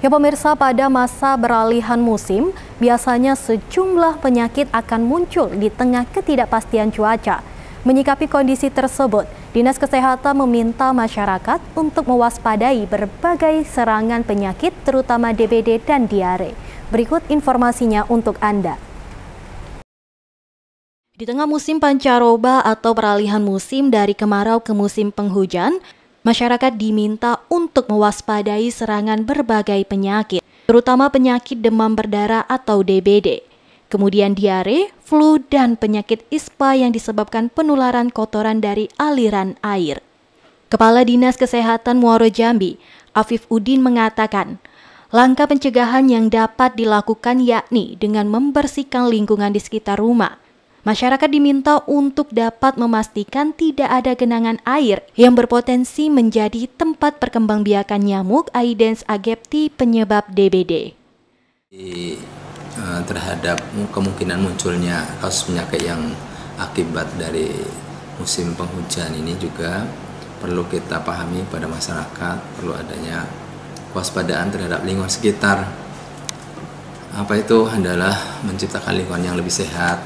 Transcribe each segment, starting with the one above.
Ya pemirsa, pada masa beralihan musim, biasanya sejumlah penyakit akan muncul di tengah ketidakpastian cuaca. Menyikapi kondisi tersebut, Dinas Kesehatan meminta masyarakat untuk mewaspadai berbagai serangan penyakit terutama DBD dan diare. Berikut informasinya untuk Anda. Di tengah musim pancaroba atau peralihan musim dari kemarau ke musim penghujan, masyarakat diminta untuk mewaspadai serangan berbagai penyakit, terutama penyakit demam berdarah atau DBD, kemudian diare, flu, dan penyakit ispa yang disebabkan penularan kotoran dari aliran air. Kepala Dinas Kesehatan Muaro Jambi, Afif Udin mengatakan, langkah pencegahan yang dapat dilakukan yakni dengan membersihkan lingkungan di sekitar rumah – Masyarakat diminta untuk dapat memastikan tidak ada genangan air yang berpotensi menjadi tempat perkembangbiakan nyamuk Aedes aegypti penyebab DBD. Eh, terhadap kemungkinan munculnya kasus penyakit yang akibat dari musim penghujan ini juga perlu kita pahami pada masyarakat perlu adanya kewaspadaan terhadap lingkungan sekitar. Apa itu adalah menciptakan lingkungan yang lebih sehat,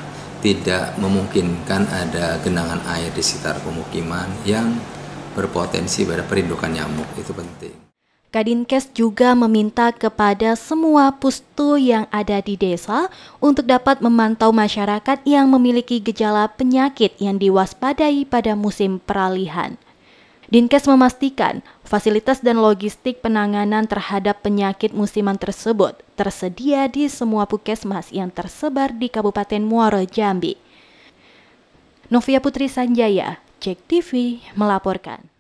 tidak memungkinkan ada genangan air di sekitar pemukiman yang berpotensi pada perindukan nyamuk. Itu penting. Kadinkes juga meminta kepada semua pustu yang ada di desa untuk dapat memantau masyarakat yang memiliki gejala penyakit yang diwaspadai pada musim peralihan. Dinkes memastikan fasilitas dan logistik penanganan terhadap penyakit musiman tersebut tersedia di semua puskesmas yang tersebar di Kabupaten Muara Jambi. Novia Putri Sanjaya, Cek TV, melaporkan.